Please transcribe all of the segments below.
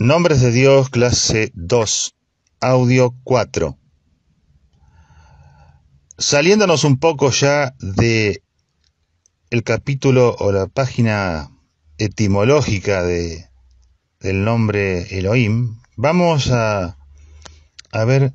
Nombres de Dios, clase 2, audio 4. Saliéndonos un poco ya del capítulo o la página etimológica de, del nombre Elohim, vamos a, a, ver,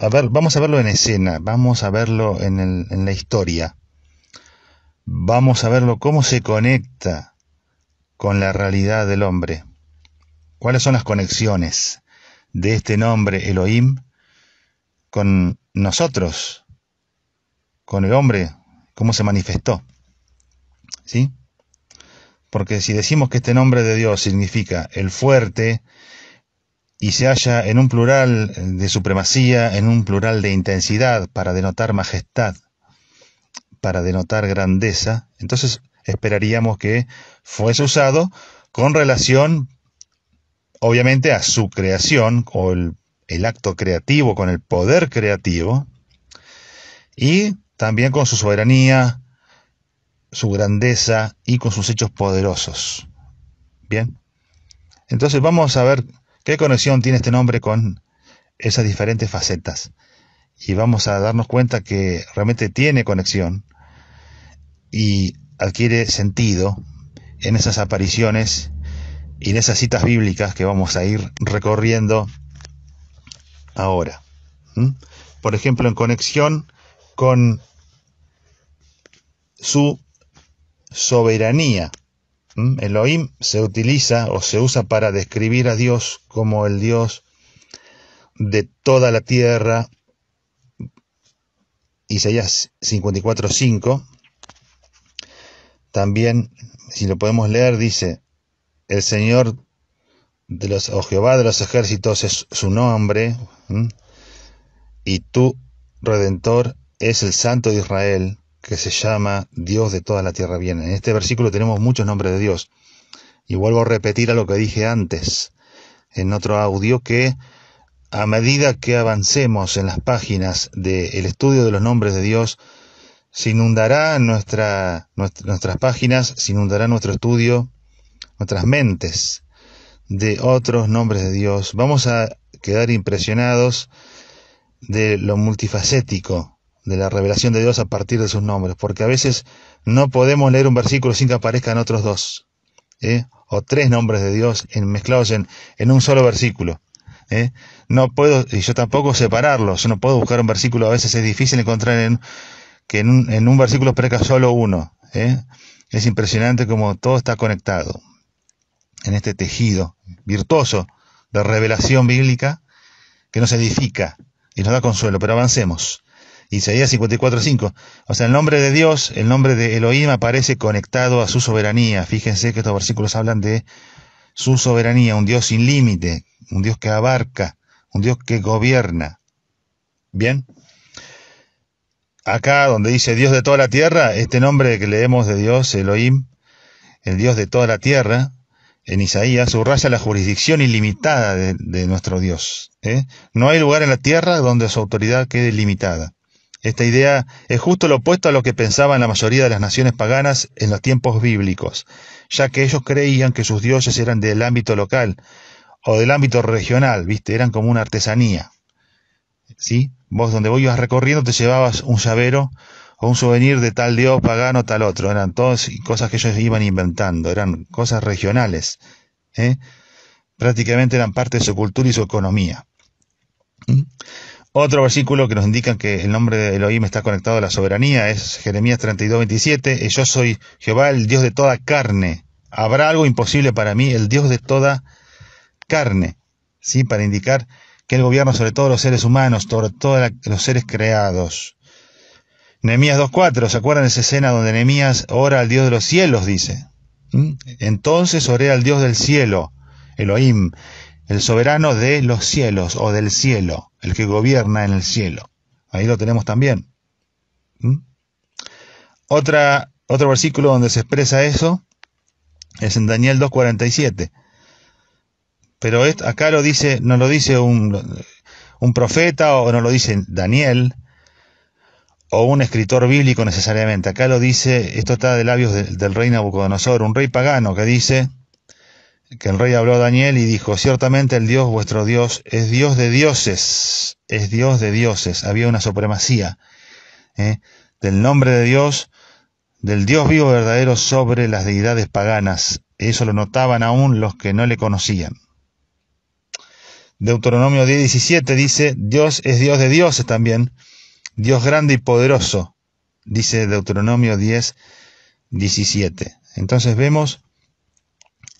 a ver, vamos a verlo en escena, vamos a verlo en, en la historia, vamos a verlo cómo se conecta con la realidad del hombre. ¿Cuáles son las conexiones de este nombre Elohim con nosotros, con el hombre, cómo se manifestó? ¿Sí? Porque si decimos que este nombre de Dios significa el fuerte y se halla en un plural de supremacía, en un plural de intensidad para denotar majestad, para denotar grandeza, entonces esperaríamos que fuese usado con relación obviamente a su creación o el, acto creativo, con el poder creativo, y también con su soberanía, su grandeza y con sus hechos poderosos. Bien, entonces vamos a ver qué conexión tiene este nombre con esas diferentes facetas. Y vamos a darnos cuenta que realmente tiene conexión y adquiere sentido en esas apariciones y en esas citas bíblicas que vamos a ir recorriendo ahora. Por ejemplo, en conexión con su soberanía. Elohim se utiliza o se usa para describir a Dios como el Dios de toda la tierra. Isaías 54.5. También, si lo podemos leer, dice, el Señor de los, o Jehová de los ejércitos es su nombre, y tu redentor es el Santo de Israel, que se llama Dios de toda la tierra. Bien, en este versículo tenemos muchos nombres de Dios. Y vuelvo a repetir a lo que dije antes en otro audio, que a medida que avancemos en las páginas del estudio de los nombres de Dios, se inundará nuestras páginas, se inundará nuestro estudio nuestras mentes de otros nombres de Dios, vamos a quedar impresionados de lo multifacético de la revelación de Dios a partir de sus nombres, porque a veces no podemos leer un versículo sin que aparezcan otros dos, ¿eh? o tres nombres de Dios en, mezclados en, un solo versículo. ¿eh? No puedo, y yo tampoco separarlos, yo no puedo buscar un versículo, a veces es difícil encontrar en, que en un, versículo aparezca solo uno. ¿eh? Es impresionante como todo está conectado en este tejido virtuoso de revelación bíblica que nos edifica y nos da consuelo. Pero avancemos. Isaías 54.5. O sea, el nombre de Dios, el nombre de Elohim aparece conectado a su soberanía. Fíjense que estos versículos hablan de su soberanía, un Dios sin límite, un Dios que abarca, un Dios que gobierna. Bien. Acá donde dice Dios de toda la tierra, este nombre que leemos de Dios, Elohim, el Dios de toda la tierra, en Isaías subraya la jurisdicción ilimitada de, nuestro Dios. ¿eh? No hay lugar en la tierra donde su autoridad quede limitada. Esta idea es justo lo opuesto a lo que pensaban la mayoría de las naciones paganas en los tiempos bíblicos, ya que ellos creían que sus dioses eran del ámbito local o del ámbito regional, ¿viste? Eran como una artesanía. ¿Sí? Vos donde vos ibas recorriendo te llevabas un llavero o un souvenir de tal dios pagano, tal otro. Eran todas cosas que ellos iban inventando, eran cosas regionales. ¿eh? Prácticamente eran parte de su cultura y su economía. ¿Mm? Otro versículo que nos indica que el nombre de Elohim está conectado a la soberanía es Jeremías 32, 27. Eh, yo soy Jehová, el Dios de toda carne. Habrá algo imposible para mí, el Dios de toda carne. ¿sí? Para indicar que Él gobierna sobre todos los seres humanos, sobre todos los seres creados. Nehemías 2.4, ¿se acuerdan de esa escena donde Nehemías ora al Dios de los cielos? Dice. ¿Mm? Entonces oré al Dios del cielo, Elohim, el soberano de los cielos o del cielo, el que gobierna en el cielo. Ahí lo tenemos también. ¿Mm? Otra, otro versículo donde se expresa eso es en Daniel 2.47. Pero acá lo dice, no lo dice un, un profeta o no lo dice Daniel, o un escritor bíblico necesariamente. Acá lo dice, esto está de labios del rey Nabucodonosor, un rey pagano que dice que el rey habló a Daniel y dijo, ciertamente el Dios vuestro Dios es Dios de dioses, es Dios de dioses, había una supremacía ¿eh? del nombre de Dios, del Dios vivo verdadero sobre las deidades paganas. Eso lo notaban aún los que no le conocían. Deuteronomio 10:17 dice, Dios es Dios de dioses también Dios grande y poderoso, dice Deuteronomio 10, 17. Entonces vemos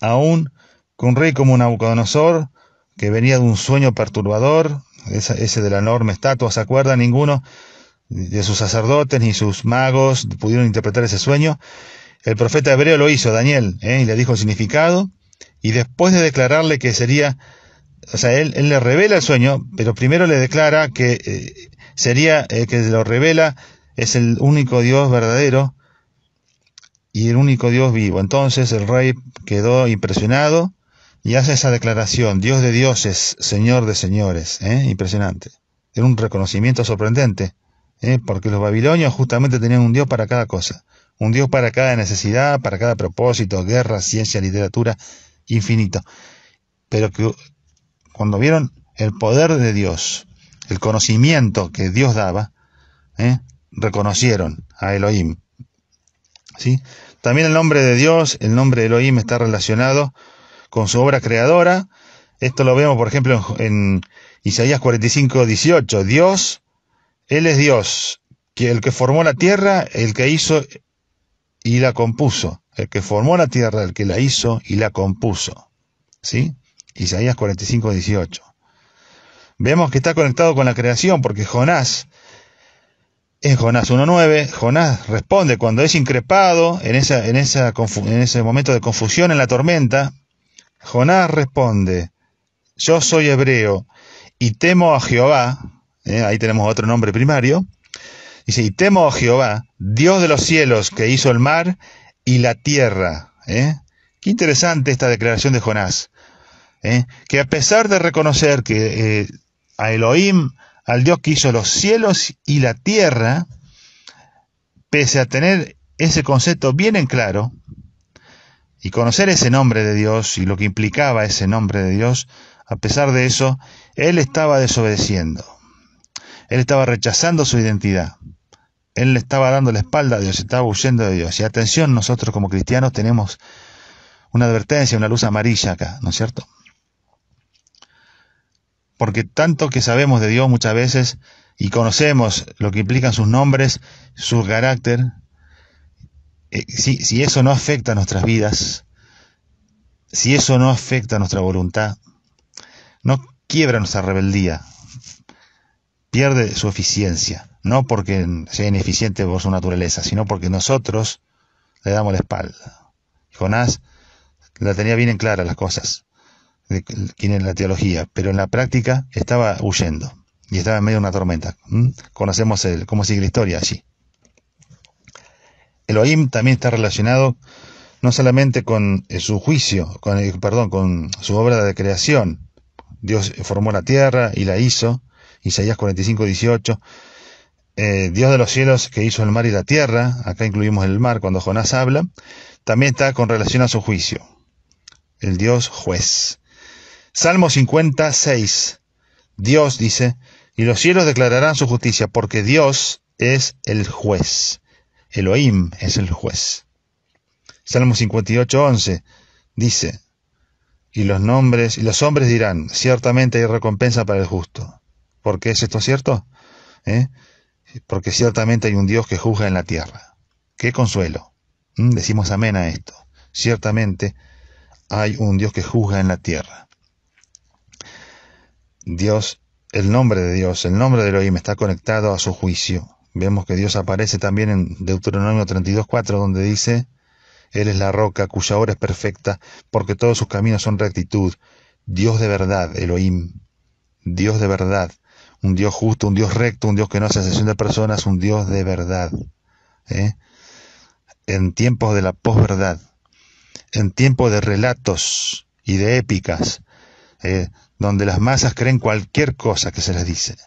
aún que un rey como un Nabucodonosor, que venía de un sueño perturbador, ese de la enorme estatua, ¿se acuerda? Ninguno de sus sacerdotes ni sus magos pudieron interpretar ese sueño. El profeta hebreo lo hizo, Daniel, ¿eh? y le dijo el significado, y después de declararle que sería, o sea, él, le revela el sueño, pero primero le declara que eh, sería el eh, que lo revela, es el único Dios verdadero y el único Dios vivo. Entonces el rey quedó impresionado y hace esa declaración, Dios de dioses, Señor de señores. ¿eh? Impresionante. Era un reconocimiento sorprendente, ¿eh? porque los babilonios justamente tenían un Dios para cada cosa, un Dios para cada necesidad, para cada propósito, guerra, ciencia, literatura, infinito. Pero que cuando vieron el poder de Dios el conocimiento que Dios daba, ¿eh? reconocieron a Elohim. ¿sí? También el nombre de Dios, el nombre de Elohim está relacionado con su obra creadora. Esto lo vemos, por ejemplo, en, Isaías 45, 18. Dios, Él es Dios, que el que formó la tierra, el que hizo y la compuso. El que formó la tierra, el que la hizo y la compuso. ¿Sí? Isaías 45, 18 vemos que está conectado con la creación, porque Jonás, en Jonás 1.9, Jonás responde cuando es increpado en, en, ese momento de confusión en la tormenta, Jonás responde, yo soy hebreo y temo a Jehová, eh, ahí tenemos otro nombre primario, dice, y temo a Jehová, Dios de los cielos que hizo el mar y la tierra. Eh. Qué interesante esta declaración de Jonás, eh, que a pesar de reconocer que a Elohim, al Dios que hizo los cielos y la tierra, pese a tener ese concepto bien en claro y conocer ese nombre de Dios y lo que implicaba ese nombre de Dios, a pesar de eso, él estaba desobedeciendo. Él estaba rechazando su identidad. Él le estaba dando la espalda a Dios, estaba huyendo de Dios. Y atención, nosotros como cristianos tenemos una advertencia, una luz amarilla acá, ¿no es cierto? porque tanto que sabemos de Dios muchas veces y conocemos lo que implican sus nombres, su carácter, eh, si, si eso no afecta nuestras vidas, si eso no afecta nuestra voluntad, no quiebra nuestra rebeldía, pierde su eficiencia, no porque sea ineficiente por su naturaleza, sino porque nosotros le damos la espalda. Jonás la tenía bien en clara las cosas tiene en la teología, pero en la práctica estaba huyendo y estaba en medio de una tormenta. ¿Mm? Conocemos el, cómo sigue la historia allí. Elohim también está relacionado no solamente con eh, su juicio, con perdón, con su obra de creación. Dios formó la tierra y la hizo, Isaías 45, 18. Eh, Dios de los cielos que hizo el mar y la tierra, acá incluimos el mar cuando Jonás habla, también está con relación a su juicio, el Dios juez. Salmo 56. Dios dice, y los cielos declararán su justicia, porque Dios es el juez. Elohim es el juez. Salmo 58, 11 dice, y los nombres y los hombres dirán, ciertamente hay recompensa para el justo. ¿Por qué es esto cierto? ¿Eh? Porque ciertamente hay un Dios que juzga en la tierra. Qué consuelo. Decimos amén a esto. Ciertamente hay un Dios que juzga en la tierra. Dios, el nombre de Dios, el nombre de Elohim está conectado a su juicio. Vemos que Dios aparece también en Deuteronomio 32.4 donde dice, Él es la roca cuya obra es perfecta, porque todos sus caminos son rectitud. Dios de verdad, Elohim, Dios de verdad, un Dios justo, un Dios recto, un Dios que no hace excepción de personas, un Dios de verdad. ¿Eh? En tiempos de la posverdad, en tiempos de relatos y de épicas, eh, donde las masas creen cualquier cosa que se les dice,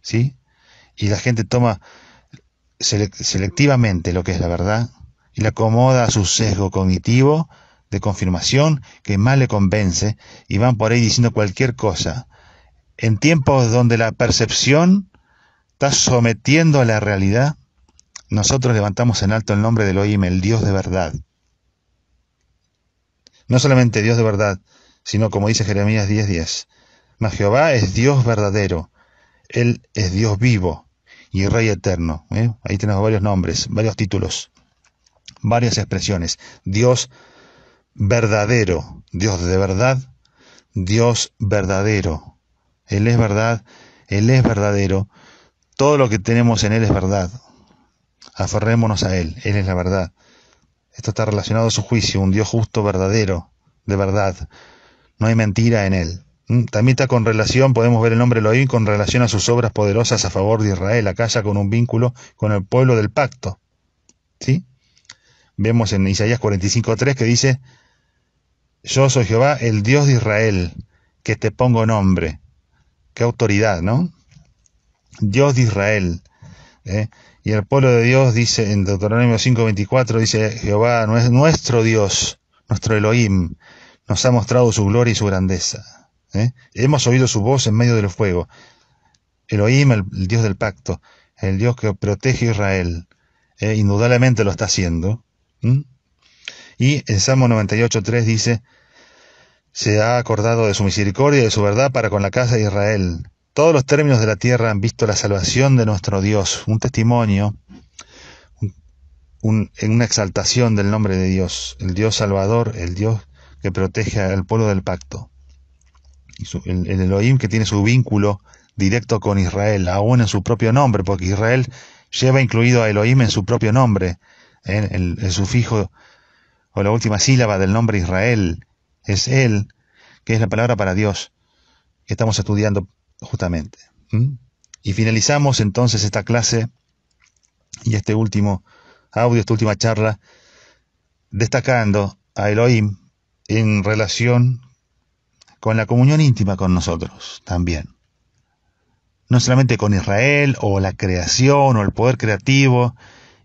¿sí? Y la gente toma selectivamente lo que es la verdad y la acomoda a su sesgo cognitivo de confirmación que más le convence y van por ahí diciendo cualquier cosa. En tiempos donde la percepción está sometiendo a la realidad, nosotros levantamos en alto el nombre del OIM, el Dios de verdad. No solamente Dios de verdad, sino como dice Jeremías 10:10. 10, Mas Jehová es Dios verdadero, Él es Dios vivo y Rey eterno. ¿eh? Ahí tenemos varios nombres, varios títulos, varias expresiones. Dios verdadero, Dios de verdad, Dios verdadero. Él es verdad, Él es verdadero. Todo lo que tenemos en Él es verdad. Aferrémonos a Él, Él es la verdad. Esto está relacionado a su juicio, un Dios justo verdadero, de verdad no hay mentira en él. Mm, También está con relación, podemos ver el nombre Elohim con relación a sus obras poderosas a favor de Israel, acá ya con un vínculo con el pueblo del pacto. ¿Sí? Vemos en Isaías 45.3 que dice, yo soy Jehová, el Dios de Israel, que te pongo nombre. Qué autoridad, ¿no? Dios de Israel. ¿eh? Y el pueblo de Dios dice en Deuteronomio 5.24, dice, Jehová no es nuestro Dios, nuestro Elohim, nos ha mostrado su gloria y su grandeza. ¿eh? Hemos oído su voz en medio del fuego. Elohim, el, Dios del pacto, el Dios que protege a Israel, ¿eh? indudablemente lo está haciendo. Y en Salmo 98.3 dice, se ha acordado de su misericordia y de su verdad para con la casa de Israel. Todos los términos de la tierra han visto la salvación de nuestro Dios, un testimonio, en una exaltación del nombre de Dios, el Dios Salvador, el Dios que protege al pueblo del pacto. el, Elohim que tiene su vínculo directo con Israel, aún en su propio nombre, porque Israel lleva incluido a Elohim en su propio nombre, en el, sufijo o la última sílaba del nombre Israel, es Él, que es la palabra para Dios, que estamos estudiando justamente. ¿Mm? Y finalizamos entonces esta clase y este último audio, esta última charla, destacando a Elohim en relación con la comunión íntima con nosotros también. No solamente con Israel o la creación o el poder creativo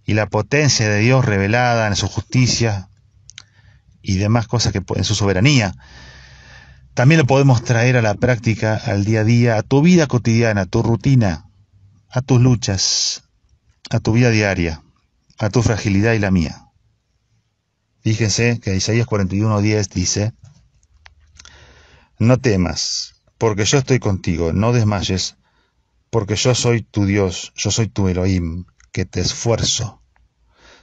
y la potencia de Dios revelada en su justicia y demás cosas que en su soberanía. También lo podemos traer a la práctica, al día a día, a tu vida cotidiana, a tu rutina, a tus luchas, a tu vida diaria, a tu fragilidad y la mía. Fíjense que Isaías 41:10 dice, no temas, porque yo estoy contigo, no desmayes, porque yo soy tu Dios, yo soy tu Elohim, que te esfuerzo.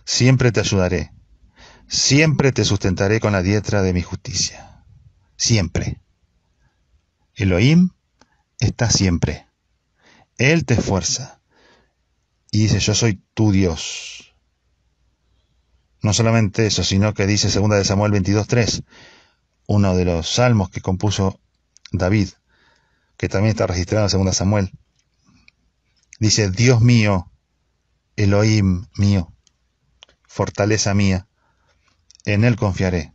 Siempre te ayudaré, siempre te sustentaré con la diestra de mi justicia. Siempre. Elohim está siempre. Él te esfuerza. Y dice, yo soy tu Dios. No solamente eso, sino que dice 2 de Samuel 22.3, uno de los salmos que compuso David, que también está registrado en 2 Samuel. Dice, Dios mío, Elohim mío, fortaleza mía, en Él confiaré.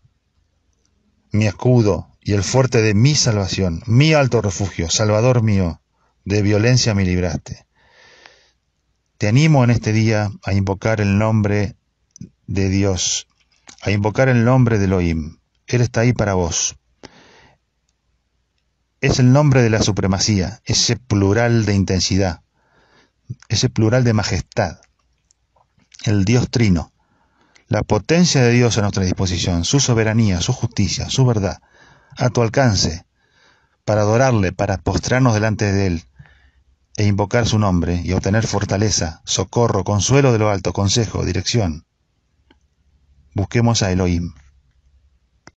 Mi escudo y el fuerte de mi salvación, mi alto refugio, Salvador mío, de violencia me libraste. Te animo en este día a invocar el nombre de Dios, a invocar el nombre de Elohim. Él está ahí para vos. Es el nombre de la supremacía, ese plural de intensidad, ese plural de majestad, el Dios trino, la potencia de Dios a nuestra disposición, su soberanía, su justicia, su verdad, a tu alcance, para adorarle, para postrarnos delante de Él e invocar su nombre y obtener fortaleza, socorro, consuelo de lo alto, consejo, dirección. Busquemos a Elohim.